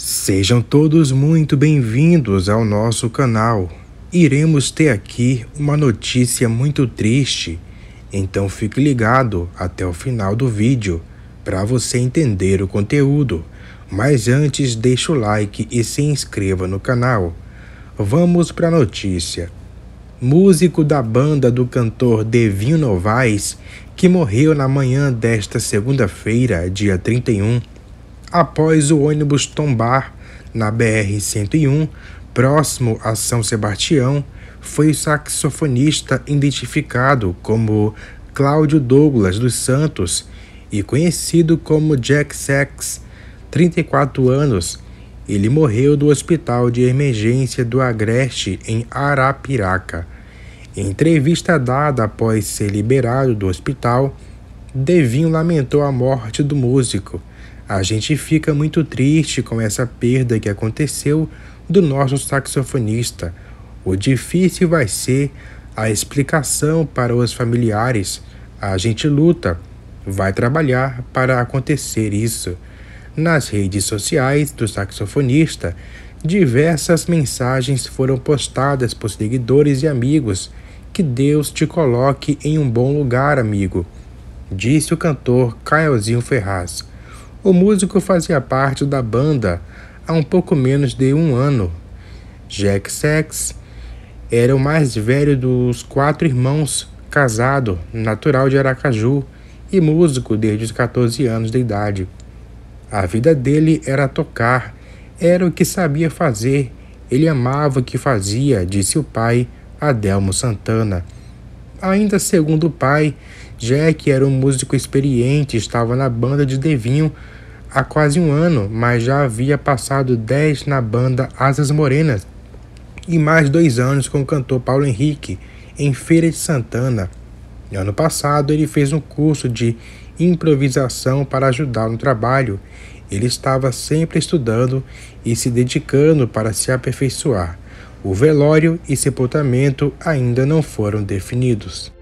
Sejam todos muito bem-vindos ao nosso canal. Iremos ter aqui uma notícia muito triste, então fique ligado até o final do vídeo para você entender o conteúdo. Mas antes, deixe o like e se inscreva no canal. Vamos para a notícia. Músico da banda do cantor Devinho Novaes, que morreu na manhã desta segunda-feira, dia 31, após o ônibus tombar na BR-101, próximo a São Sebastião, foi o saxofonista identificado como Cláudio Douglas dos Santos e conhecido como Jack Sachs, 34 anos. Ele morreu do Hospital de Emergência do Agreste, em Arapiraca. Em entrevista dada após ser liberado do hospital, Devinho lamentou a morte do músico a gente fica muito triste com essa perda que aconteceu do nosso saxofonista. O difícil vai ser a explicação para os familiares. A gente luta, vai trabalhar para acontecer isso. Nas redes sociais do saxofonista, diversas mensagens foram postadas por seguidores e amigos. Que Deus te coloque em um bom lugar, amigo, disse o cantor Caiozinho Ferraz. O músico fazia parte da banda há um pouco menos de um ano. Jack Sex era o mais velho dos quatro irmãos, casado, natural de Aracaju e músico desde os 14 anos de idade. A vida dele era tocar, era o que sabia fazer, ele amava o que fazia, disse o pai, Adelmo Santana. Ainda segundo o pai, Jack era um músico experiente, estava na banda de Devinho há quase um ano, mas já havia passado 10 na banda Asas Morenas e mais dois anos com o cantor Paulo Henrique em Feira de Santana. No ano passado, ele fez um curso de improvisação para ajudar no trabalho. Ele estava sempre estudando e se dedicando para se aperfeiçoar. O velório e sepultamento ainda não foram definidos.